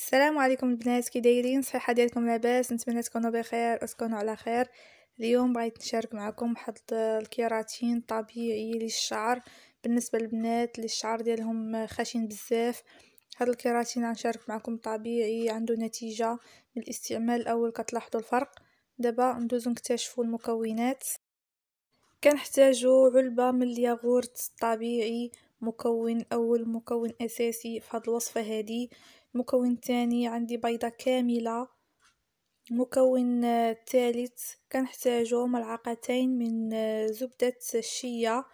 السلام عليكم البنات كي دايرين صحه ديالكم لاباس نتمنى تكونوا بخير وتكونوا على خير اليوم بغيت نشارك معكم واحد الكيراتين طبيعي للشعر بالنسبه للبنات اللي الشعر ديالهم خشن بزاف هاد الكيراتين غنشارك معكم طبيعي عنده نتيجه من الاستعمال الاول كتلاحظوا الفرق دابا ندوزو نكتشفوا المكونات كنحتاجو علبه من الياغورت الطبيعي مكون اول مكون اساسي في هذه الوصفه هذه المكون الثاني عندي بيضة كاملة المكون الثالث آه، كنحتاجو ملعقتين من آه، زبدة الشيا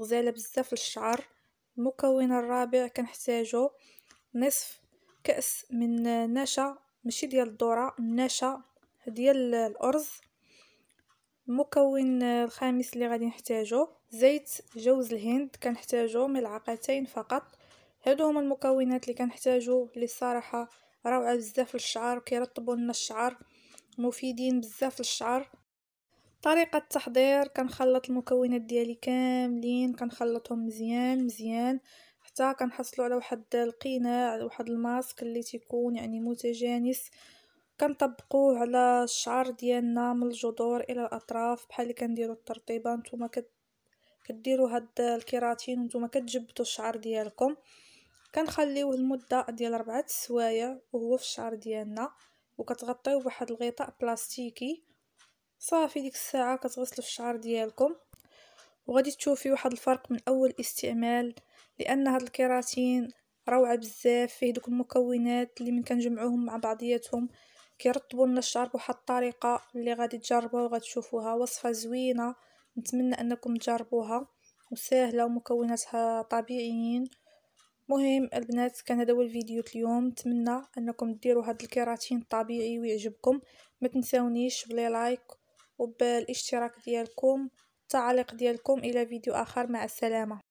غزالة بزاف للشعر المكون الرابع كنحتاجو نصف كأس من النشا آه، ماشي ديال الذرة النشا ديال الأرز المكون الخامس اللي غادي نحتاجو زيت جوز الهند كنحتاجو ملعقتين فقط هادو هما المكونات اللي كنحتاجو اللي صراحه روعه بزاف للشعر كيرطبوا لنا الشعر مفيدين بزاف للشعر طريقه التحضير كنخلط المكونات ديالي كاملين كنخلطهم مزيان مزيان حتى كنحصلوا على واحد القناع واحد الماسك اللي تيكون يعني متجانس كنطبقوه على الشعر ديالنا من الجذور الى الاطراف بحال اللي كنديروا الترطيبه نتوما كديروا هاد الكيراتين نتوما كتجبدوا الشعر ديالكم كنخليوه لمده ديال ربعة السوايع وهو في الشعر ديالنا وكتغطيوه بواحد الغطاء بلاستيكي صافي ديك الساعه كتغسلوا الشعر ديالكم وغادي تشوفي واحد الفرق من اول استعمال لان هاد الكيراتين روعه بزاف فيه دوك المكونات اللي من كنجمعوهم مع بعضياتهم كيرطبوا لنا الشعر بواحد الطريقه اللي غادي تجربوها وغتشوفوها وصفه زوينه نتمنى انكم تجربوها وسهله ومكوناتها طبيعيين مهم البنات كان هذا هو الفيديو اليوم نتمنى انكم ديروا هذا الكيراتين الطبيعي ويعجبكم ما تنساونيش بلي لايك وبالاشتراك ديالكم التعليق ديالكم الى فيديو اخر مع السلامه